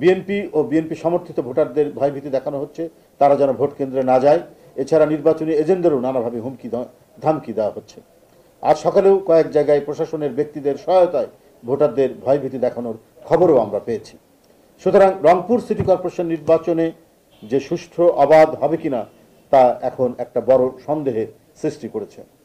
BNP ও BNP সমর্থিত ভোটারদের ভয়ভীতি দেখানো হচ্ছে তারা যেন ভোট কেন্দ্রে না যায় এছাড়া নির্বাচনী এজেন্টদেরও নানাভাবে হুমকি ধামকি দেওয়া হচ্ছে আজ সকালেও কয়েক জায়গায় প্রশাসনের ব্যক্তিদের সহায়তায় ভোটারদের ভয়ভীতি দেখানোর খবরও আমরা পেয়েছি সুতরাং রংপুর সিটি কর্পোরেশন নির্বাচনে যে সুষ্ঠু অবাধ হবে কিনা তা এখন একটা বড় সন্দেহের সৃষ্টি করেছে